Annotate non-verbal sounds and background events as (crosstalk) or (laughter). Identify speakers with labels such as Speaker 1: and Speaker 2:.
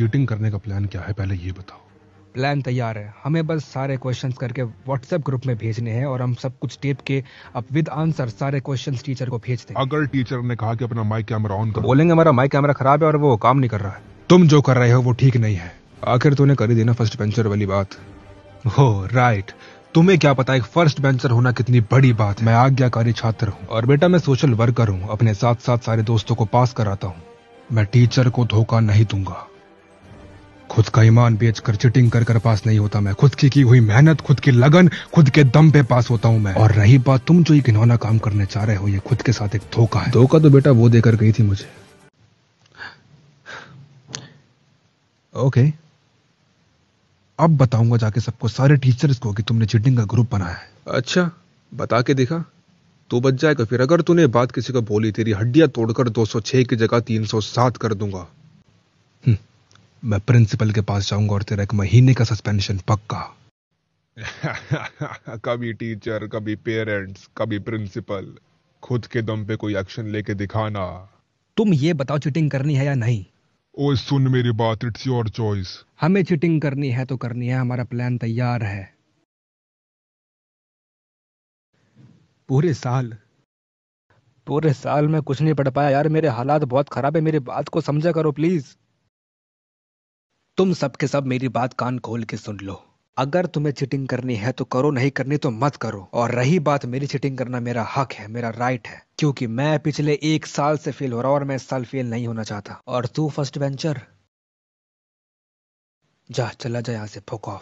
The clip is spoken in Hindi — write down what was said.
Speaker 1: चीटिंग करने का प्लान क्या है पहले ये बताओ
Speaker 2: प्लान तैयार है हमें बस सारे क्वेश्चंस करके व्हाट्सएप ग्रुप में भेजने हैं और हम सब कुछ टेप के अब विद आंसर सारे क्वेश्चंस टीचर
Speaker 1: को भेजते हैं अगर टीचर ने कहा कि अपना माइक कैमरा ऑन करो बोलेंगे हमारा माइक कैमरा खराब है और वो काम नहीं कर रहा है तुम जो कर रहे हो वो ठीक नहीं है आखिर तूने कर ही देना फर्स्ट बेंचर वाली बात हो राइट तुम्हें क्या पता एक फर्स्ट बेंचर होना कितनी बड़ी बात है मैं आज्ञाकारी छात्र हूँ और बेटा मैं सोशल वर्कर हूँ अपने साथ साथ सारे दोस्तों को पास कराता हूँ मैं टीचर को धोखा नहीं दूंगा खुद का ईमान बेचकर चिटिंग कर कर पास नहीं होता मैं खुद की की हुई मेहनत खुद की लगन खुद के दम पे पास होता हूँ मैं और रही बात तुम जो ये घिनौना काम करने चाह रहे हो ये खुद के साथ एक धोखा है धोखा तो बेटा वो देकर गई थी मुझे ओके अब बताऊंगा जाके सबको सारे टीचर्स को कि तुमने चिटिंग का ग्रुप बनाया है अच्छा बता के दिखा तू बच जाएगा फिर अगर तूने बात किसी को बोली तेरी हड्डियां तोड़कर 206 की जगह 307 कर दूंगा मैं प्रिंसिपल के पास जाऊंगा और तेरा एक महीने का सस्पेंशन पक्का
Speaker 3: (laughs) कभी टीचर कभी पेरेंट्स कभी प्रिंसिपल खुद के दम पे कोई एक्शन लेके दिखाना
Speaker 2: तुम ये बताओ चिटिंग करनी है या नहीं ओ सुन
Speaker 3: मेरी बात इट्स योर चॉइस
Speaker 2: हमें चिटिंग करनी है तो करनी है हमारा प्लान तैयार है पूरे साल पूरे साल में कुछ नहीं पढ़ पाया यार मेरे हालात बहुत खराब है मेरी बात को समझा करो प्लीज तुम सब के सब मेरी बात कान खोल के सुन लो अगर तुम्हें चिटिंग करनी है तो करो नहीं करनी तो मत करो और रही बात मेरी चिटिंग करना मेरा हक है मेरा राइट है क्योंकि मैं पिछले एक साल से फेल हो रहा और मैं इस साल फेल नहीं होना चाहता और तू फर्स्ट वेंचर जा चला जा यहां से फुक ऑफ